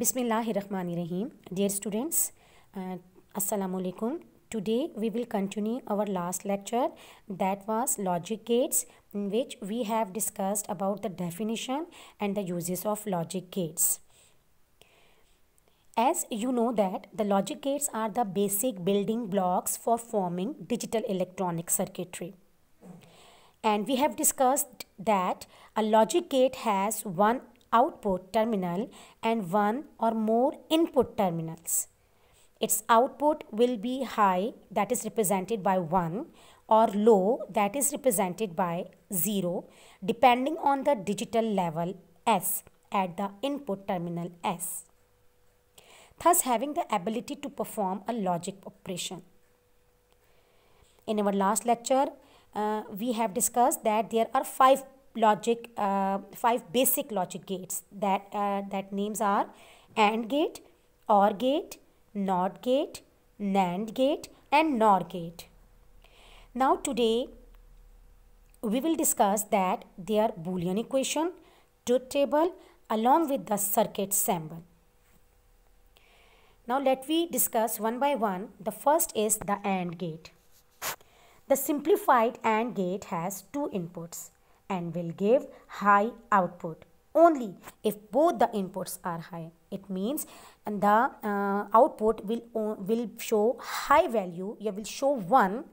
Bismillahirrahmanirrahim. Dear students, uh, Assalamu alaikum. Today we will continue our last lecture that was logic gates in which we have discussed about the definition and the uses of logic gates. As you know that the logic gates are the basic building blocks for forming digital electronic circuitry. And we have discussed that a logic gate has one output terminal and one or more input terminals. Its output will be high that is represented by 1 or low that is represented by 0 depending on the digital level S at the input terminal S. Thus having the ability to perform a logic operation. In our last lecture, uh, we have discussed that there are five logic uh, five basic logic gates that uh, that names are AND gate, OR gate, NOT gate, NAND gate and NOR gate. Now today we will discuss that their boolean equation, truth table along with the circuit symbol. Now let we discuss one by one. The first is the AND gate. The simplified AND gate has two inputs and will give high output only if both the inputs are high it means and the uh, output will will show high value you will show 1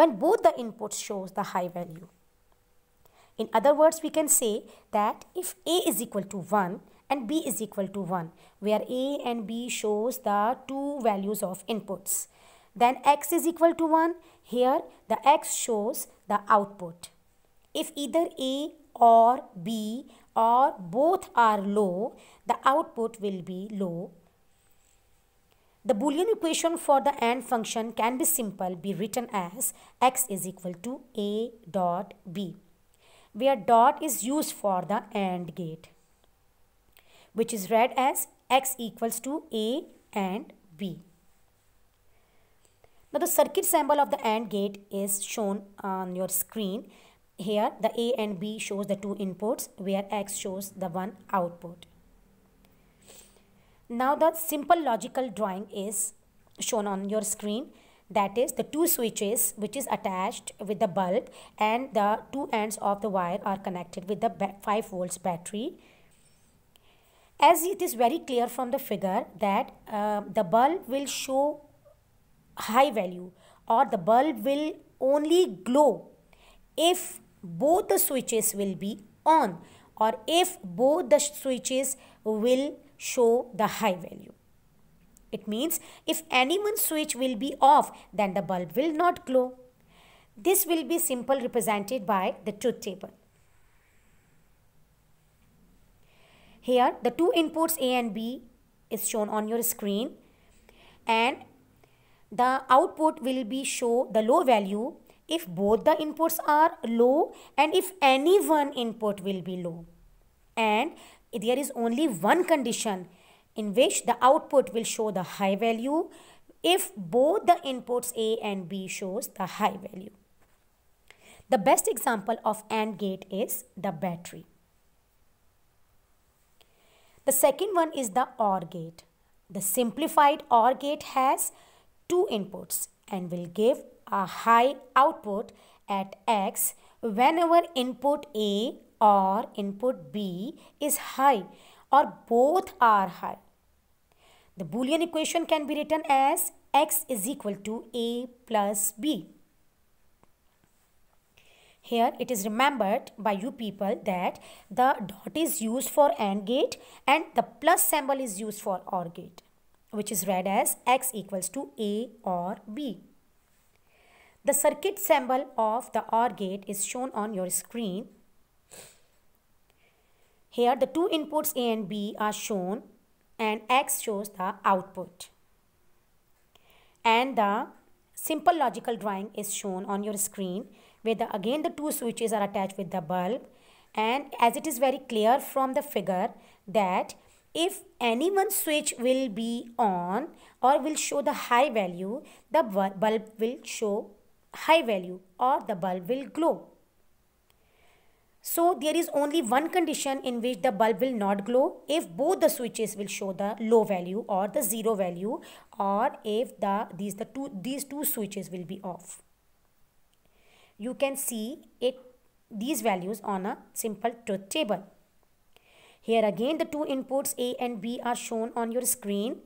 when both the inputs shows the high value in other words we can say that if a is equal to 1 and b is equal to 1 where a and b shows the two values of inputs then x is equal to 1 here the x shows the output if either A or B or both are low, the output will be low. The Boolean equation for the AND function can be simple, be written as x is equal to A dot B, where dot is used for the AND gate, which is read as x equals to A and B. Now the circuit symbol of the AND gate is shown on your screen. Here the A and B shows the two inputs where X shows the one output. Now the simple logical drawing is shown on your screen that is the two switches which is attached with the bulb and the two ends of the wire are connected with the 5 volts battery. As it is very clear from the figure that uh, the bulb will show high value or the bulb will only glow if both the switches will be on or if both the switches will show the high value. It means if any one switch will be off then the bulb will not glow. This will be simple represented by the truth table. Here the two inputs A and B is shown on your screen and the output will be show the low value if both the inputs are low and if any one input will be low. And there is only one condition in which the output will show the high value if both the inputs A and B shows the high value. The best example of AND gate is the battery. The second one is the OR gate. The simplified OR gate has two inputs and will give a high output at x whenever input A or input B is high or both are high. The Boolean equation can be written as x is equal to A plus B. Here it is remembered by you people that the dot is used for AND gate and the plus symbol is used for OR gate which is read as x equals to A or B. The circuit symbol of the OR gate is shown on your screen. Here the two inputs A and B are shown and X shows the output. And the simple logical drawing is shown on your screen where the, again the two switches are attached with the bulb and as it is very clear from the figure that if any one switch will be on or will show the high value the bulb will show high value or the bulb will glow. So there is only one condition in which the bulb will not glow if both the switches will show the low value or the zero value or if the these the two these two switches will be off. You can see it these values on a simple truth table. Here again the two inputs A and B are shown on your screen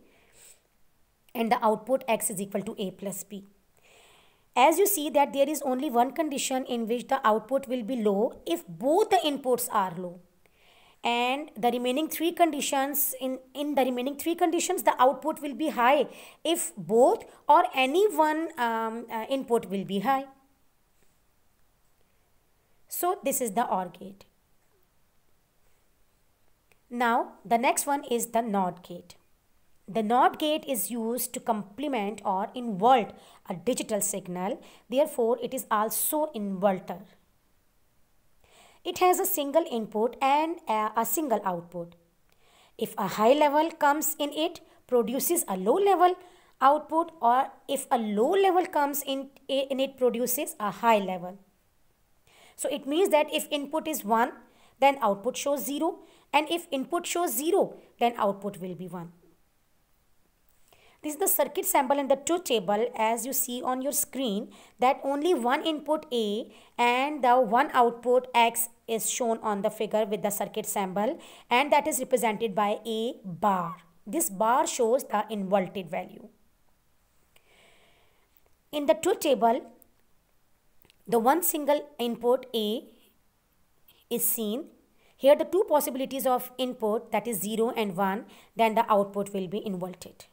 and the output X is equal to A plus B as you see that there is only one condition in which the output will be low if both the inputs are low and the remaining three conditions in in the remaining three conditions the output will be high if both or any one um, uh, input will be high so this is the OR gate now the next one is the NOT gate the NOT gate is used to complement or invert a digital signal. Therefore, it is also inverter. It has a single input and a single output. If a high level comes in it, produces a low level output or if a low level comes in, in it produces a high level. So it means that if input is 1, then output shows 0 and if input shows 0, then output will be 1. This is the circuit sample and the truth table as you see on your screen that only one input A and the one output X is shown on the figure with the circuit sample and that is represented by A bar. This bar shows the inverted value. In the truth table, the one single input A is seen here the two possibilities of input that is 0 and 1 then the output will be inverted.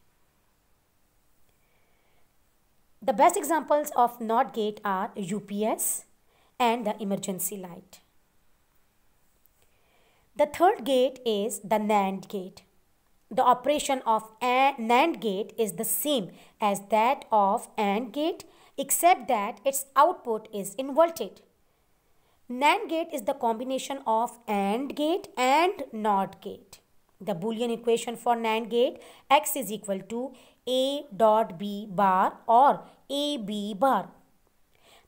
The best examples of NOT gate are UPS and the emergency light. The third gate is the NAND gate. The operation of NAND gate is the same as that of AND gate except that its output is inverted. NAND gate is the combination of AND gate and NOT gate. The Boolean equation for NAND gate x is equal to a dot B bar or AB bar.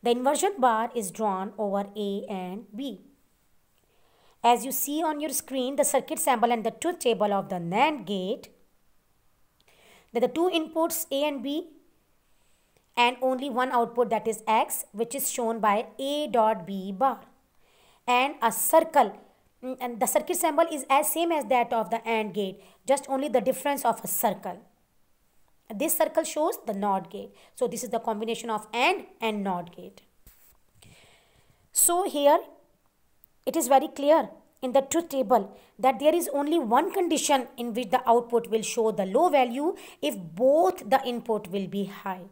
The inversion bar is drawn over A and B. As you see on your screen, the circuit sample and the truth table of the NAND gate, that the two inputs A and B and only one output that is X which is shown by A dot B bar and a circle mm, and the circuit symbol is as same as that of the AND gate just only the difference of a circle. This circle shows the NOT gate. So this is the combination of AND and NOT gate. So here it is very clear in the truth table that there is only one condition in which the output will show the low value if both the input will be high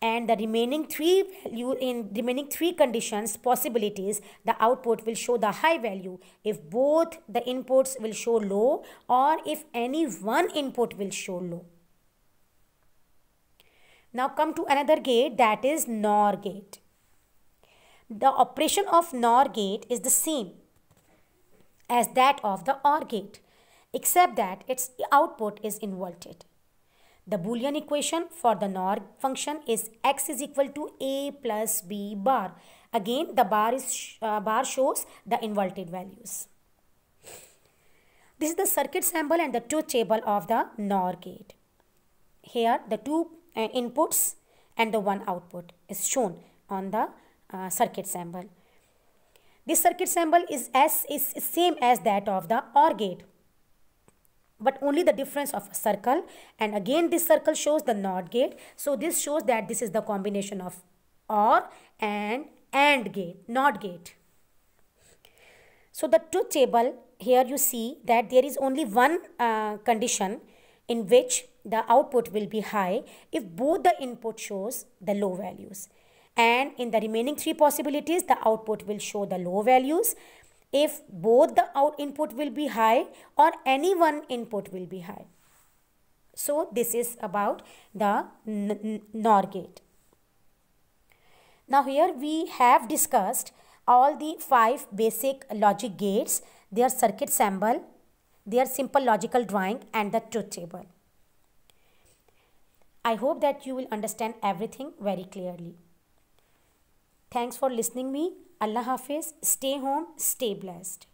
and the remaining three value in remaining three conditions possibilities the output will show the high value if both the inputs will show low or if any one input will show low now come to another gate that is NOR gate. The operation of NOR gate is the same as that of the OR gate except that its output is inverted. The Boolean equation for the NOR function is x is equal to a plus b bar. Again the bar, is, uh, bar shows the inverted values. This is the circuit symbol and the truth table of the NOR gate. Here the two uh, inputs and the one output is shown on the uh, circuit symbol. This circuit symbol is as is same as that of the OR gate but only the difference of a circle and again this circle shows the NOT gate. So this shows that this is the combination of OR and AND gate, NOT gate. So the truth table here you see that there is only one uh, condition in which the output will be high if both the input shows the low values. And in the remaining three possibilities, the output will show the low values if both the out input will be high or any one input will be high. So this is about the NOR gate. Now here we have discussed all the five basic logic gates, their circuit symbol, their simple logical drawing and the truth table. I hope that you will understand everything very clearly. Thanks for listening me. Allah Hafiz. Stay home. Stay blessed.